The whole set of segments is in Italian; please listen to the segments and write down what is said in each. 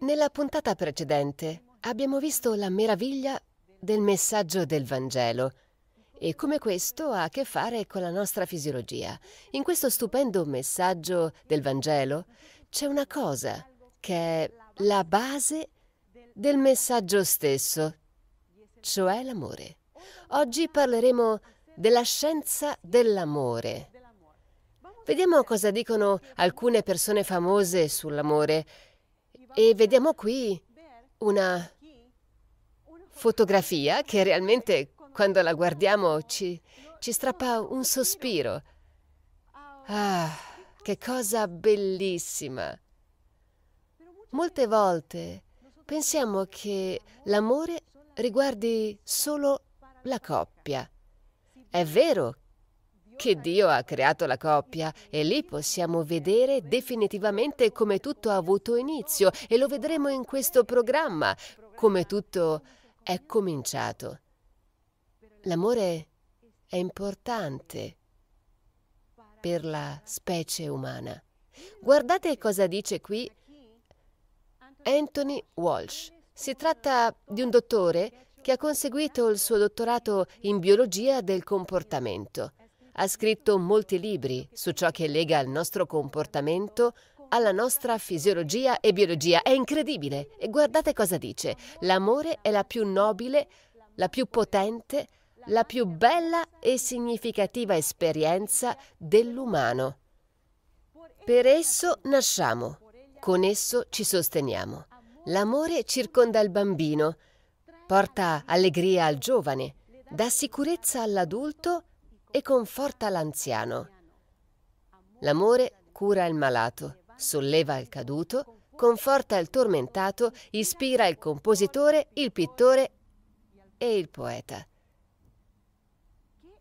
Nella puntata precedente abbiamo visto la meraviglia del messaggio del Vangelo e come questo ha a che fare con la nostra fisiologia. In questo stupendo messaggio del Vangelo c'è una cosa che è la base del messaggio stesso, cioè l'amore. Oggi parleremo della scienza dell'amore. Vediamo cosa dicono alcune persone famose sull'amore e vediamo qui una fotografia che realmente quando la guardiamo ci, ci strappa un sospiro. Ah, che cosa bellissima! Molte volte pensiamo che l'amore riguardi solo la coppia. È vero che Dio ha creato la coppia e lì possiamo vedere definitivamente come tutto ha avuto inizio e lo vedremo in questo programma, come tutto è cominciato. L'amore è importante per la specie umana. Guardate cosa dice qui Anthony Walsh. Si tratta di un dottore che ha conseguito il suo dottorato in biologia del comportamento. Ha scritto molti libri su ciò che lega il nostro comportamento alla nostra fisiologia e biologia. È incredibile. E guardate cosa dice. L'amore è la più nobile, la più potente, la più bella e significativa esperienza dell'umano. Per esso nasciamo, con esso ci sosteniamo. L'amore circonda il bambino, porta allegria al giovane, dà sicurezza all'adulto e conforta l'anziano. L'amore cura il malato, solleva il caduto, conforta il tormentato, ispira il compositore, il pittore e il poeta.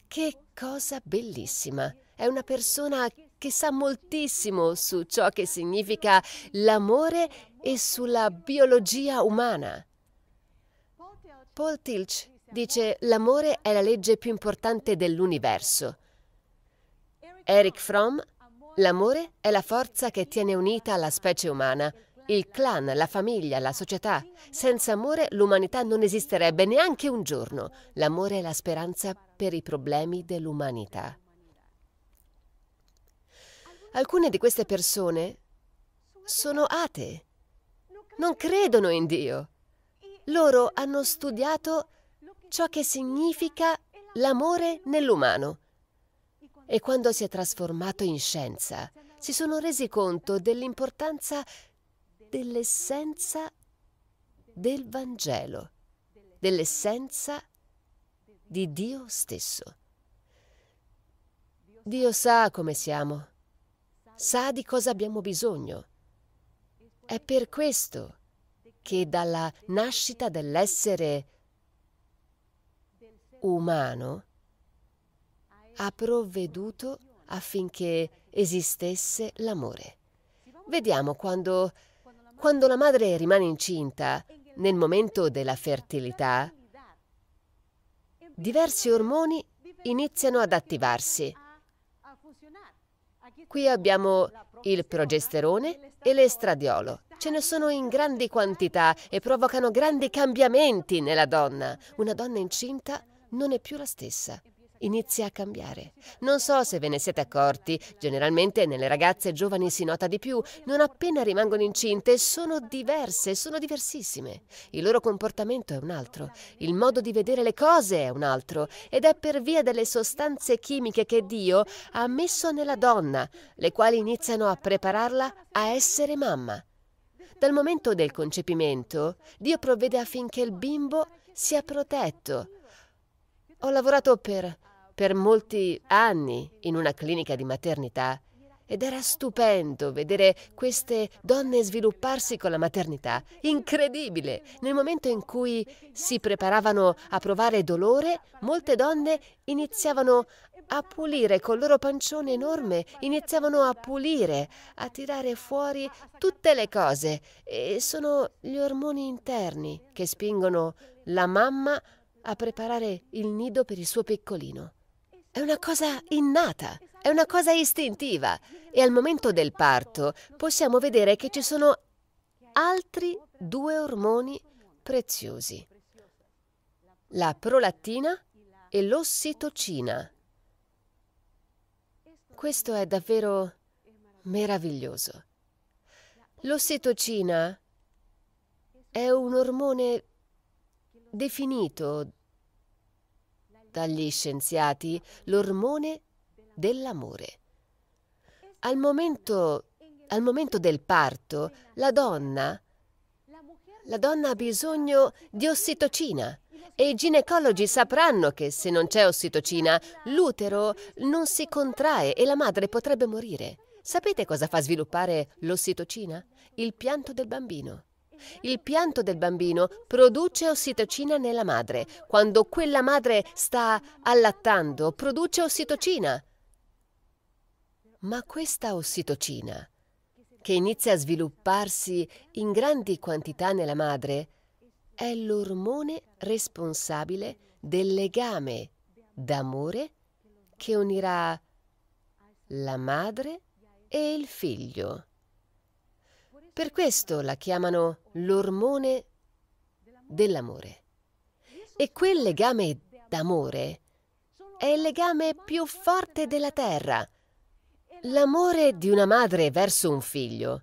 Che cosa bellissima! È una persona che sa moltissimo su ciò che significa l'amore e sulla biologia umana. Paul Tilch dice l'amore è la legge più importante dell'universo. Eric Fromm, l'amore è la forza che tiene unita la specie umana, il clan, la famiglia, la società. Senza amore l'umanità non esisterebbe neanche un giorno. L'amore è la speranza per i problemi dell'umanità. Alcune di queste persone sono atee, non credono in Dio. Loro hanno studiato ciò che significa l'amore nell'umano. E quando si è trasformato in scienza, si sono resi conto dell'importanza dell'essenza del Vangelo, dell'essenza di Dio stesso. Dio sa come siamo sa di cosa abbiamo bisogno. È per questo che dalla nascita dell'essere umano ha provveduto affinché esistesse l'amore. Vediamo quando, quando la madre rimane incinta, nel momento della fertilità, diversi ormoni iniziano ad attivarsi Qui abbiamo il progesterone e l'estradiolo. Ce ne sono in grandi quantità e provocano grandi cambiamenti nella donna. Una donna incinta non è più la stessa inizia a cambiare. Non so se ve ne siete accorti, generalmente nelle ragazze giovani si nota di più, non appena rimangono incinte sono diverse, sono diversissime. Il loro comportamento è un altro, il modo di vedere le cose è un altro ed è per via delle sostanze chimiche che Dio ha messo nella donna, le quali iniziano a prepararla a essere mamma. Dal momento del concepimento, Dio provvede affinché il bimbo sia protetto. Ho lavorato per per molti anni in una clinica di maternità ed era stupendo vedere queste donne svilupparsi con la maternità. Incredibile! Nel momento in cui si preparavano a provare dolore, molte donne iniziavano a pulire col loro pancione enorme, iniziavano a pulire, a tirare fuori tutte le cose. E sono gli ormoni interni che spingono la mamma a preparare il nido per il suo piccolino. È una cosa innata, è una cosa istintiva e al momento del parto possiamo vedere che ci sono altri due ormoni preziosi, la prolattina e l'ossitocina. Questo è davvero meraviglioso. L'ossitocina è un ormone definito dagli scienziati l'ormone dell'amore. Al momento, al momento del parto, la donna, la donna ha bisogno di ossitocina e i ginecologi sapranno che se non c'è ossitocina, l'utero non si contrae e la madre potrebbe morire. Sapete cosa fa sviluppare l'ossitocina? Il pianto del bambino. Il pianto del bambino produce ossitocina nella madre. Quando quella madre sta allattando, produce ossitocina. Ma questa ossitocina, che inizia a svilupparsi in grandi quantità nella madre, è l'ormone responsabile del legame d'amore che unirà la madre e il figlio. Per questo la chiamano l'ormone dell'amore. E quel legame d'amore è il legame più forte della terra. L'amore di una madre verso un figlio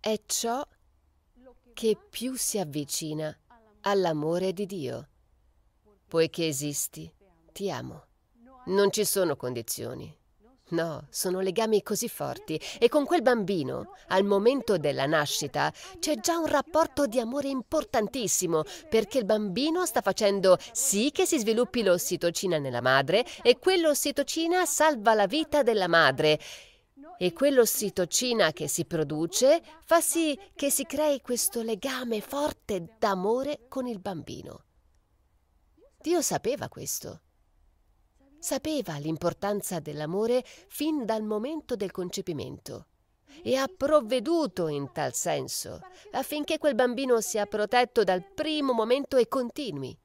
è ciò che più si avvicina all'amore di Dio. Poiché esisti, ti amo. Non ci sono condizioni, No, sono legami così forti e con quel bambino, al momento della nascita, c'è già un rapporto di amore importantissimo perché il bambino sta facendo sì che si sviluppi l'ossitocina nella madre e quell'ossitocina salva la vita della madre. E quell'ossitocina che si produce fa sì che si crei questo legame forte d'amore con il bambino. Dio sapeva questo sapeva l'importanza dell'amore fin dal momento del concepimento e ha provveduto in tal senso affinché quel bambino sia protetto dal primo momento e continui.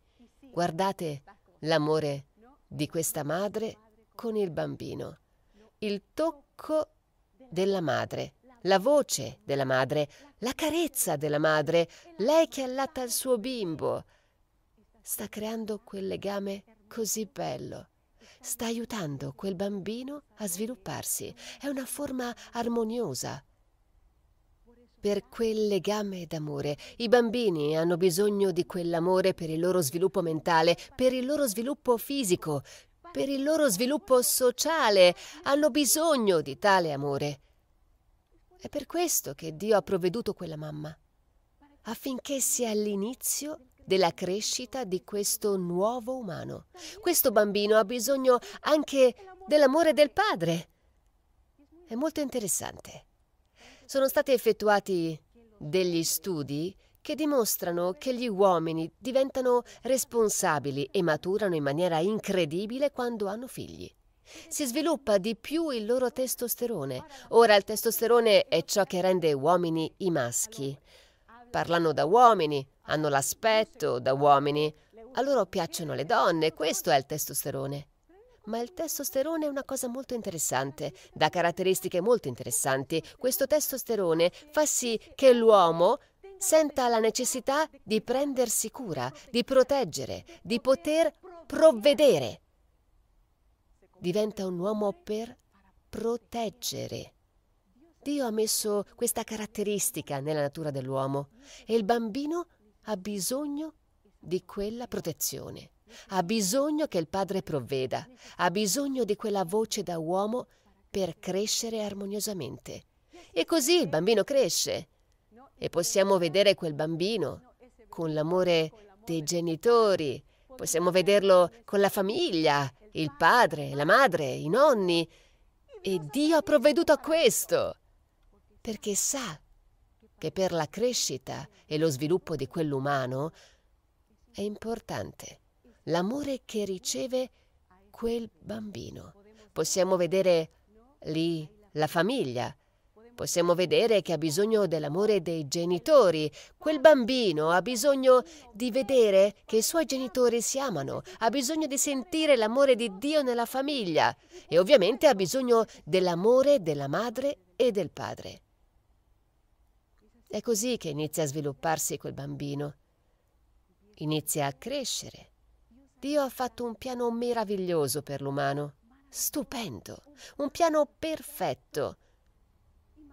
Guardate l'amore di questa madre con il bambino, il tocco della madre, la voce della madre, la carezza della madre, lei che allatta il suo bimbo. Sta creando quel legame così bello sta aiutando quel bambino a svilupparsi. È una forma armoniosa. Per quel legame d'amore, i bambini hanno bisogno di quell'amore per il loro sviluppo mentale, per il loro sviluppo fisico, per il loro sviluppo sociale. Hanno bisogno di tale amore. È per questo che Dio ha provveduto quella mamma, affinché sia l'inizio della crescita di questo nuovo umano. Questo bambino ha bisogno anche dell'amore del padre. È molto interessante. Sono stati effettuati degli studi che dimostrano che gli uomini diventano responsabili e maturano in maniera incredibile quando hanno figli. Si sviluppa di più il loro testosterone. Ora il testosterone è ciò che rende uomini i maschi parlano da uomini, hanno l'aspetto da uomini, a loro piacciono le donne, questo è il testosterone. Ma il testosterone è una cosa molto interessante, dà caratteristiche molto interessanti. Questo testosterone fa sì che l'uomo senta la necessità di prendersi cura, di proteggere, di poter provvedere. Diventa un uomo per proteggere. Dio ha messo questa caratteristica nella natura dell'uomo e il bambino ha bisogno di quella protezione, ha bisogno che il padre provveda, ha bisogno di quella voce da uomo per crescere armoniosamente. E così il bambino cresce e possiamo vedere quel bambino con l'amore dei genitori, possiamo vederlo con la famiglia, il padre, la madre, i nonni. E Dio ha provveduto a questo perché sa che per la crescita e lo sviluppo di quell'umano è importante l'amore che riceve quel bambino. Possiamo vedere lì la famiglia, possiamo vedere che ha bisogno dell'amore dei genitori. Quel bambino ha bisogno di vedere che i suoi genitori si amano, ha bisogno di sentire l'amore di Dio nella famiglia e ovviamente ha bisogno dell'amore della madre e del padre. È così che inizia a svilupparsi quel bambino. Inizia a crescere. Dio ha fatto un piano meraviglioso per l'umano, stupendo, un piano perfetto.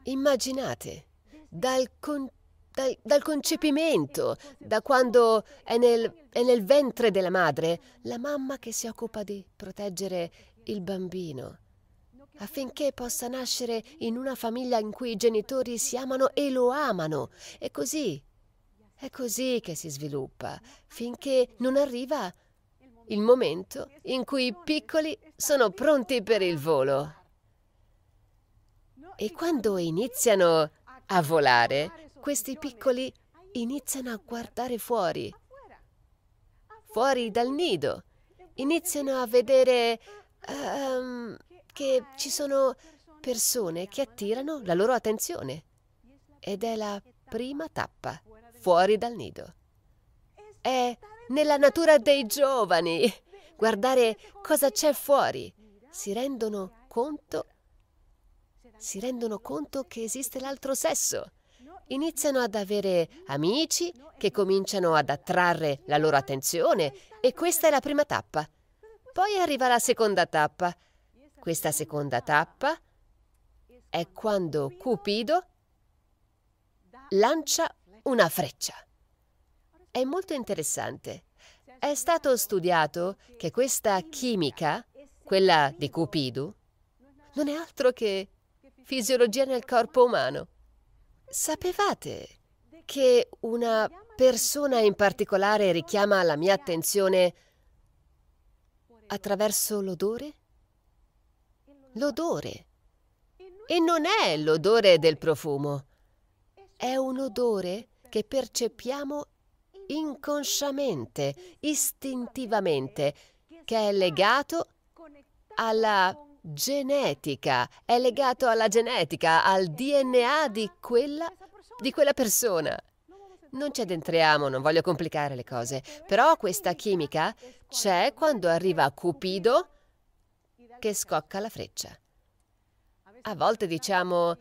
Immaginate, dal, con, dal, dal concepimento, da quando è nel, è nel ventre della madre, la mamma che si occupa di proteggere il bambino affinché possa nascere in una famiglia in cui i genitori si amano e lo amano. È così, è così che si sviluppa, finché non arriva il momento in cui i piccoli sono pronti per il volo. E quando iniziano a volare, questi piccoli iniziano a guardare fuori, fuori dal nido, iniziano a vedere... Um, che ci sono persone che attirano la loro attenzione. Ed è la prima tappa, fuori dal nido. È nella natura dei giovani guardare cosa c'è fuori. Si rendono conto si rendono conto che esiste l'altro sesso. Iniziano ad avere amici che cominciano ad attrarre la loro attenzione e questa è la prima tappa. Poi arriva la seconda tappa, questa seconda tappa è quando Cupido lancia una freccia. È molto interessante. È stato studiato che questa chimica, quella di Cupido, non è altro che fisiologia nel corpo umano. Sapevate che una persona in particolare richiama la mia attenzione attraverso l'odore? l'odore. E non è l'odore del profumo, è un odore che percepiamo inconsciamente, istintivamente, che è legato alla genetica, è legato alla genetica, al DNA di quella, di quella persona. Non ci addentriamo, non voglio complicare le cose, però questa chimica c'è quando arriva Cupido che scocca la freccia. A volte diciamo,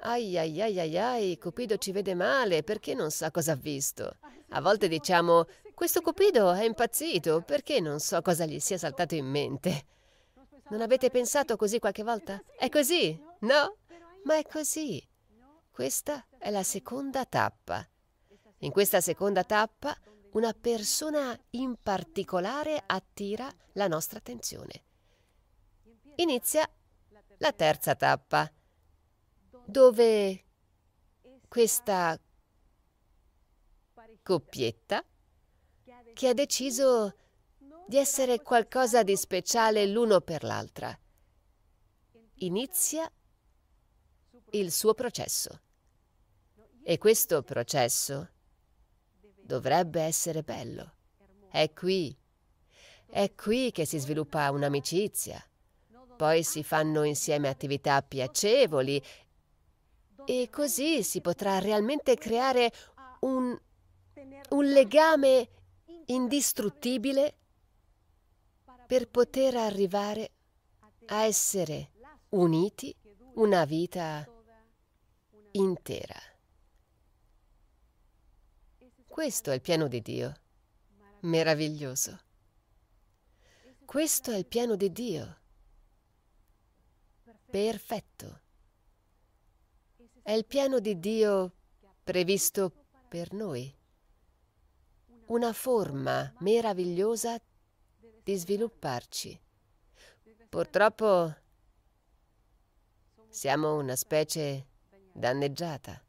ai ai ai ai ai, Cupido ci vede male perché non sa cosa ha visto. A volte diciamo, questo Cupido è impazzito perché non so cosa gli sia saltato in mente. Non avete pensato così qualche volta? È così, no? Ma è così. Questa è la seconda tappa. In questa seconda tappa una persona in particolare attira la nostra attenzione inizia la terza tappa, dove questa coppietta che ha deciso di essere qualcosa di speciale l'uno per l'altra. Inizia il suo processo. E questo processo dovrebbe essere bello. È qui. È qui che si sviluppa un'amicizia, poi si fanno insieme attività piacevoli e così si potrà realmente creare un, un legame indistruttibile per poter arrivare a essere uniti una vita intera. Questo è il piano di Dio. Meraviglioso. Questo è il piano di Dio perfetto. È il piano di Dio previsto per noi. Una forma meravigliosa di svilupparci. Purtroppo siamo una specie danneggiata.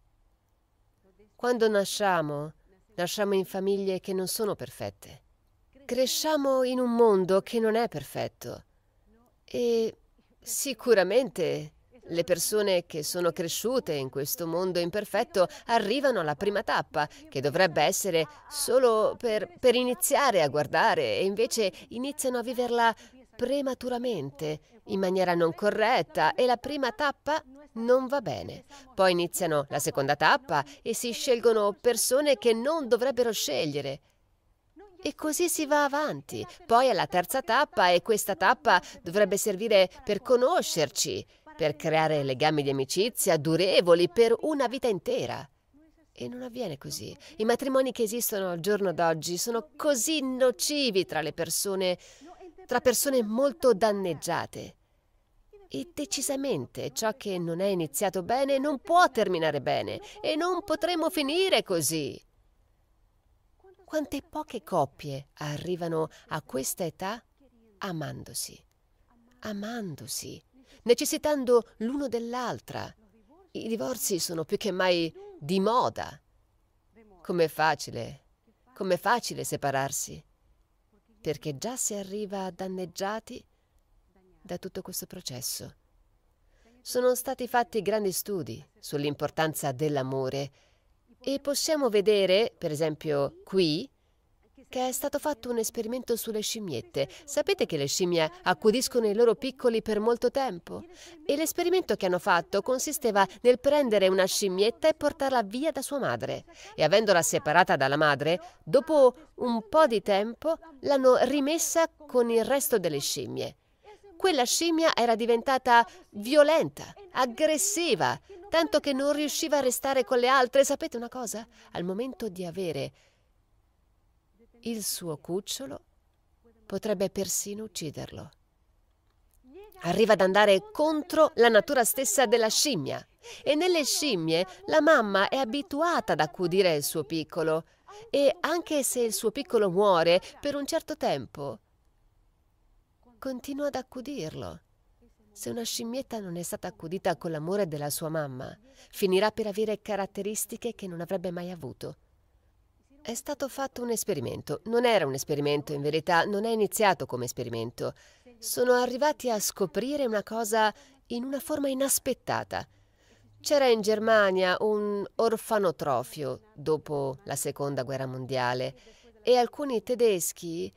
Quando nasciamo, nasciamo in famiglie che non sono perfette. Cresciamo in un mondo che non è perfetto e Sicuramente le persone che sono cresciute in questo mondo imperfetto arrivano alla prima tappa, che dovrebbe essere solo per, per iniziare a guardare, e invece iniziano a viverla prematuramente, in maniera non corretta, e la prima tappa non va bene. Poi iniziano la seconda tappa e si scelgono persone che non dovrebbero scegliere. E così si va avanti. Poi alla terza tappa e questa tappa dovrebbe servire per conoscerci, per creare legami di amicizia durevoli per una vita intera. E non avviene così. I matrimoni che esistono al giorno d'oggi sono così nocivi tra le persone, tra persone molto danneggiate. E decisamente ciò che non è iniziato bene non può terminare bene e non potremo finire così. Quante poche coppie arrivano a questa età amandosi, amandosi, necessitando l'uno dell'altra. I divorzi sono più che mai di moda. Com'è facile, com'è facile separarsi, perché già si arriva danneggiati da tutto questo processo. Sono stati fatti grandi studi sull'importanza dell'amore e possiamo vedere, per esempio qui, che è stato fatto un esperimento sulle scimmiette. Sapete che le scimmie accudiscono i loro piccoli per molto tempo? E l'esperimento che hanno fatto consisteva nel prendere una scimmietta e portarla via da sua madre. E avendola separata dalla madre, dopo un po' di tempo l'hanno rimessa con il resto delle scimmie. Quella scimmia era diventata violenta, aggressiva, tanto che non riusciva a restare con le altre. Sapete una cosa? Al momento di avere il suo cucciolo, potrebbe persino ucciderlo. Arriva ad andare contro la natura stessa della scimmia. E nelle scimmie la mamma è abituata ad accudire il suo piccolo. E anche se il suo piccolo muore per un certo tempo, continua ad accudirlo. Se una scimmietta non è stata accudita con l'amore della sua mamma, finirà per avere caratteristiche che non avrebbe mai avuto. È stato fatto un esperimento. Non era un esperimento, in verità, non è iniziato come esperimento. Sono arrivati a scoprire una cosa in una forma inaspettata. C'era in Germania un orfanotrofio dopo la Seconda Guerra Mondiale e alcuni tedeschi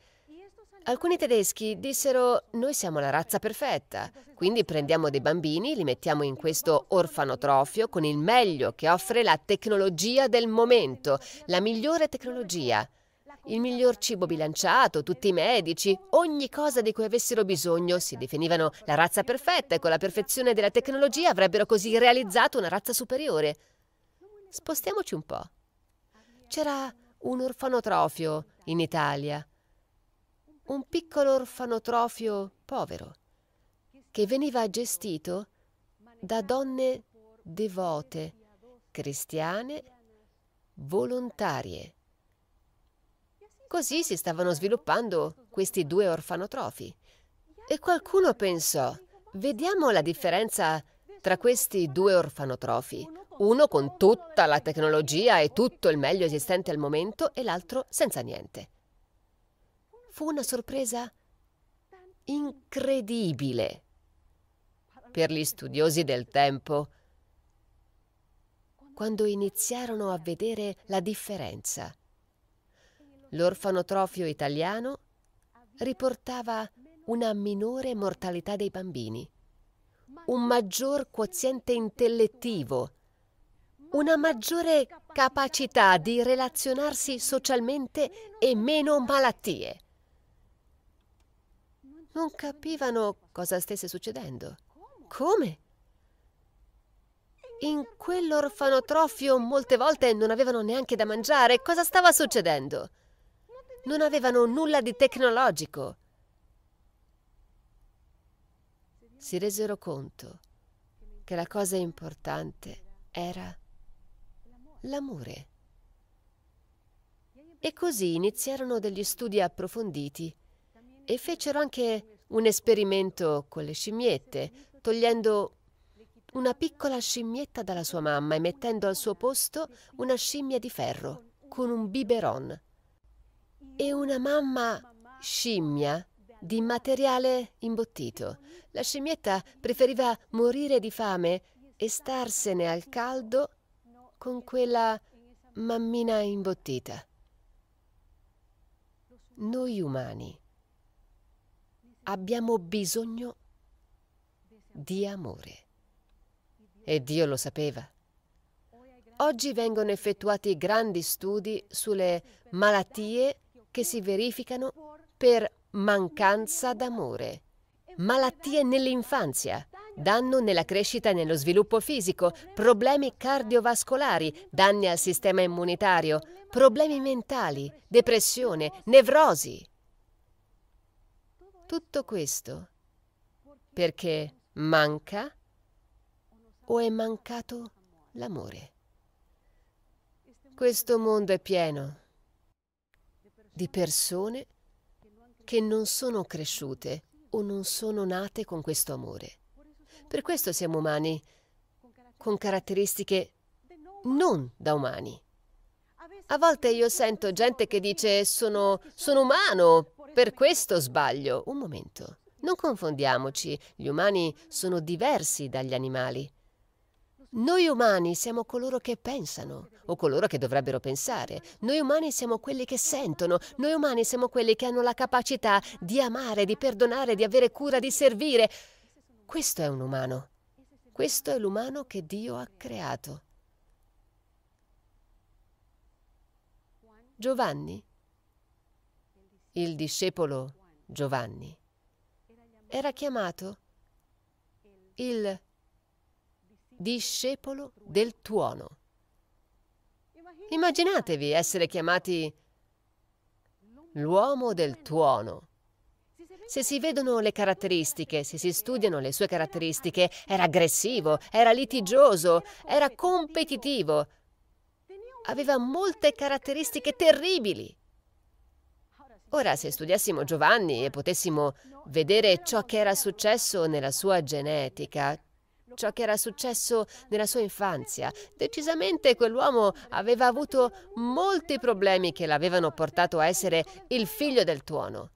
Alcuni tedeschi dissero noi siamo la razza perfetta, quindi prendiamo dei bambini, li mettiamo in questo orfanotrofio con il meglio che offre la tecnologia del momento, la migliore tecnologia, il miglior cibo bilanciato, tutti i medici, ogni cosa di cui avessero bisogno, si definivano la razza perfetta e con la perfezione della tecnologia avrebbero così realizzato una razza superiore. Spostiamoci un po'. C'era un orfanotrofio in Italia un piccolo orfanotrofio povero, che veniva gestito da donne devote, cristiane, volontarie. Così si stavano sviluppando questi due orfanotrofi. E qualcuno pensò, vediamo la differenza tra questi due orfanotrofi, uno con tutta la tecnologia e tutto il meglio esistente al momento e l'altro senza niente. Fu una sorpresa incredibile per gli studiosi del tempo quando iniziarono a vedere la differenza. L'orfanotrofio italiano riportava una minore mortalità dei bambini, un maggior quoziente intellettivo, una maggiore capacità di relazionarsi socialmente e meno malattie. Non capivano cosa stesse succedendo. Come? In quell'orfanotrofio molte volte non avevano neanche da mangiare. Cosa stava succedendo? Non avevano nulla di tecnologico. Si resero conto che la cosa importante era l'amore. E così iniziarono degli studi approfonditi e fecero anche un esperimento con le scimmiette, togliendo una piccola scimmietta dalla sua mamma e mettendo al suo posto una scimmia di ferro con un biberon e una mamma scimmia di materiale imbottito. La scimmietta preferiva morire di fame e starsene al caldo con quella mammina imbottita. Noi umani abbiamo bisogno di amore. E Dio lo sapeva. Oggi vengono effettuati grandi studi sulle malattie che si verificano per mancanza d'amore. Malattie nell'infanzia, danno nella crescita e nello sviluppo fisico, problemi cardiovascolari, danni al sistema immunitario, problemi mentali, depressione, nevrosi. Tutto questo perché manca o è mancato l'amore. Questo mondo è pieno di persone che non sono cresciute o non sono nate con questo amore. Per questo siamo umani, con caratteristiche non da umani. A volte io sento gente che dice sono, sono umano per questo sbaglio. Un momento. Non confondiamoci, gli umani sono diversi dagli animali. Noi umani siamo coloro che pensano o coloro che dovrebbero pensare. Noi umani siamo quelli che sentono. Noi umani siamo quelli che hanno la capacità di amare, di perdonare, di avere cura, di servire. Questo è un umano. Questo è l'umano che Dio ha creato. Giovanni il discepolo Giovanni era chiamato il discepolo del tuono. Immaginatevi essere chiamati l'uomo del tuono. Se si vedono le caratteristiche, se si studiano le sue caratteristiche, era aggressivo, era litigioso, era competitivo, aveva molte caratteristiche terribili. Ora, se studiassimo Giovanni e potessimo vedere ciò che era successo nella sua genetica, ciò che era successo nella sua infanzia. Decisamente quell'uomo aveva avuto molti problemi che l'avevano portato a essere il figlio del tuono.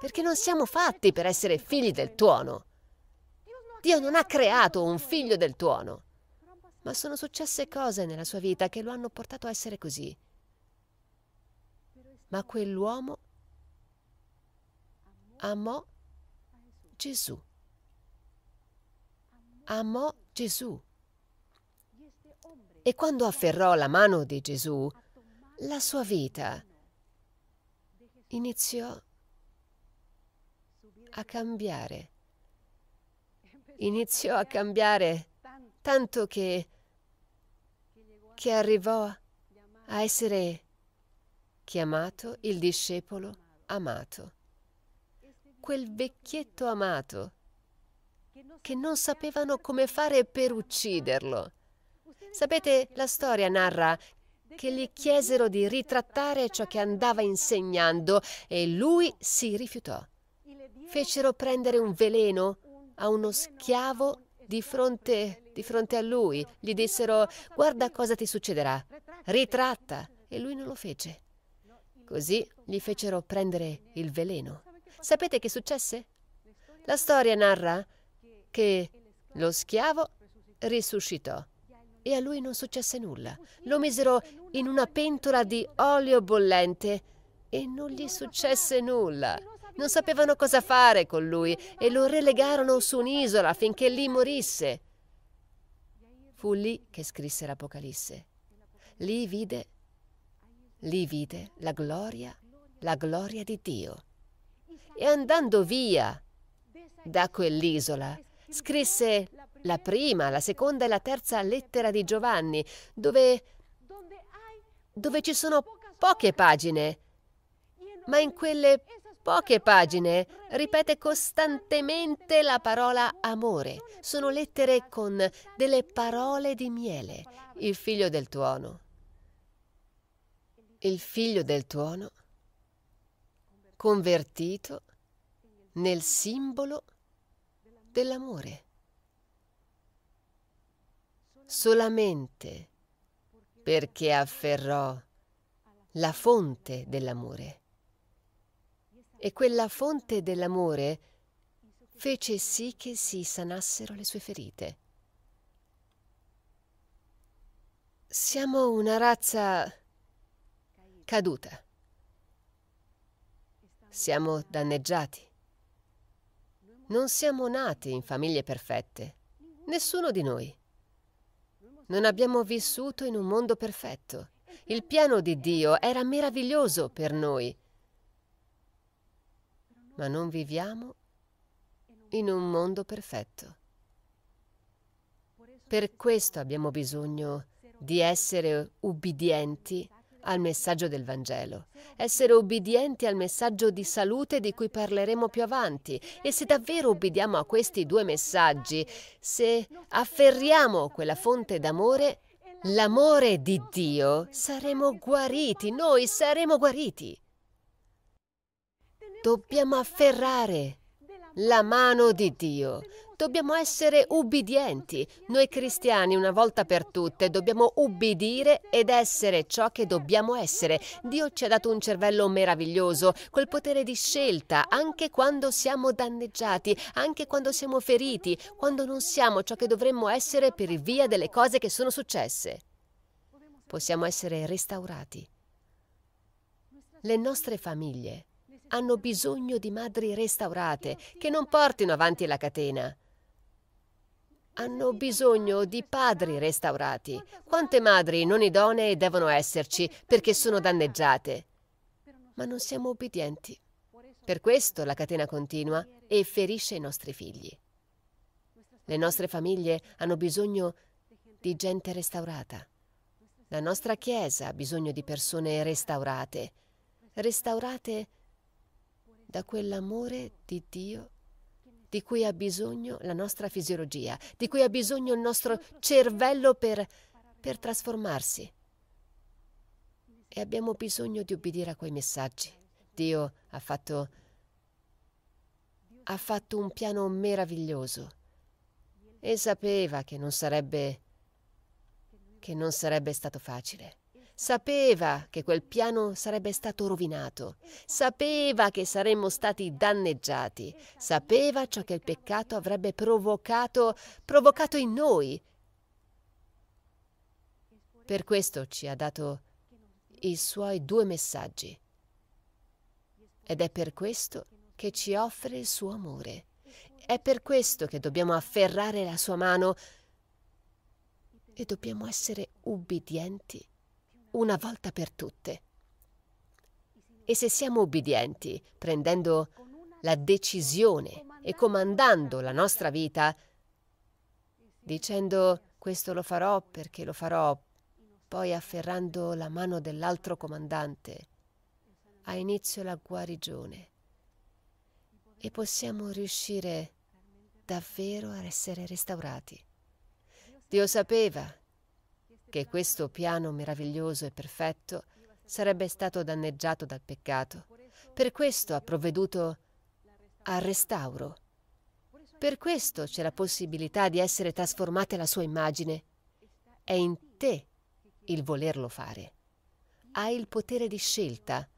Perché non siamo fatti per essere figli del tuono. Dio non ha creato un figlio del tuono. Ma sono successe cose nella sua vita che lo hanno portato a essere così ma quell'uomo amò Gesù. Amò Gesù. E quando afferrò la mano di Gesù, la sua vita iniziò a cambiare. Iniziò a cambiare tanto che, che arrivò a essere chiamato il discepolo amato. Quel vecchietto amato che non sapevano come fare per ucciderlo. Sapete, la storia narra che gli chiesero di ritrattare ciò che andava insegnando e lui si rifiutò. Fecero prendere un veleno a uno schiavo di fronte, di fronte a lui. Gli dissero, guarda cosa ti succederà, ritratta. E lui non lo fece. Così gli fecero prendere il veleno. Sapete che successe? La storia narra che lo schiavo risuscitò e a lui non successe nulla. Lo misero in una pentola di olio bollente e non gli successe nulla. Non sapevano cosa fare con lui e lo relegarono su un'isola finché lì morisse. Fu lì che scrisse l'Apocalisse. Lì vide Lì vide la gloria, la gloria di Dio. E andando via da quell'isola, scrisse la prima, la seconda e la terza lettera di Giovanni, dove, dove ci sono poche pagine, ma in quelle poche pagine ripete costantemente la parola amore. Sono lettere con delle parole di miele, il figlio del tuono il figlio del tuono, convertito nel simbolo dell'amore. Solamente perché afferrò la fonte dell'amore. E quella fonte dell'amore fece sì che si sanassero le sue ferite. Siamo una razza caduta. Siamo danneggiati. Non siamo nati in famiglie perfette, nessuno di noi. Non abbiamo vissuto in un mondo perfetto. Il piano di Dio era meraviglioso per noi, ma non viviamo in un mondo perfetto. Per questo abbiamo bisogno di essere ubbidienti al messaggio del Vangelo, essere obbedienti al messaggio di salute di cui parleremo più avanti e se davvero obbediamo a questi due messaggi, se afferriamo quella fonte d'amore, l'amore di Dio, saremo guariti, noi saremo guariti. Dobbiamo afferrare la mano di Dio, Dobbiamo essere ubbidienti. Noi cristiani, una volta per tutte, dobbiamo ubbidire ed essere ciò che dobbiamo essere. Dio ci ha dato un cervello meraviglioso, quel potere di scelta, anche quando siamo danneggiati, anche quando siamo feriti, quando non siamo ciò che dovremmo essere per via delle cose che sono successe. Possiamo essere restaurati. Le nostre famiglie hanno bisogno di madri restaurate che non portino avanti la catena hanno bisogno di padri restaurati. Quante madri non idonee devono esserci perché sono danneggiate? Ma non siamo obbedienti. Per questo la catena continua e ferisce i nostri figli. Le nostre famiglie hanno bisogno di gente restaurata. La nostra Chiesa ha bisogno di persone restaurate, restaurate da quell'amore di Dio di cui ha bisogno la nostra fisiologia, di cui ha bisogno il nostro cervello per, per trasformarsi. E abbiamo bisogno di ubbidire a quei messaggi. Dio ha fatto, ha fatto un piano meraviglioso e sapeva che non sarebbe, che non sarebbe stato facile. Sapeva che quel piano sarebbe stato rovinato, sapeva che saremmo stati danneggiati, sapeva ciò che il peccato avrebbe provocato, provocato in noi. Per questo ci ha dato i suoi due messaggi. Ed è per questo che ci offre il suo amore. È per questo che dobbiamo afferrare la sua mano e dobbiamo essere ubbidienti una volta per tutte. E se siamo obbedienti, prendendo la decisione e comandando la nostra vita, dicendo questo lo farò perché lo farò, poi afferrando la mano dell'altro comandante, ha inizio la guarigione e possiamo riuscire davvero ad essere restaurati. Dio sapeva che questo piano meraviglioso e perfetto sarebbe stato danneggiato dal peccato. Per questo ha provveduto al restauro. Per questo c'è la possibilità di essere trasformate alla sua immagine. È in te il volerlo fare. Hai il potere di scelta,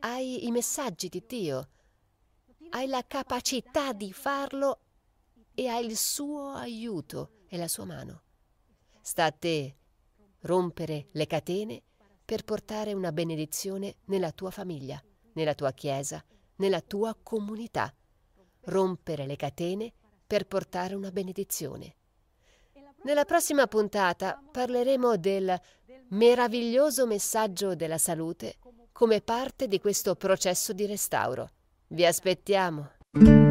hai i messaggi di Dio, hai la capacità di farlo e hai il suo aiuto e la sua mano. Sta a te rompere le catene per portare una benedizione nella tua famiglia, nella tua chiesa, nella tua comunità. Rompere le catene per portare una benedizione. Nella prossima puntata parleremo del meraviglioso messaggio della salute come parte di questo processo di restauro. Vi aspettiamo!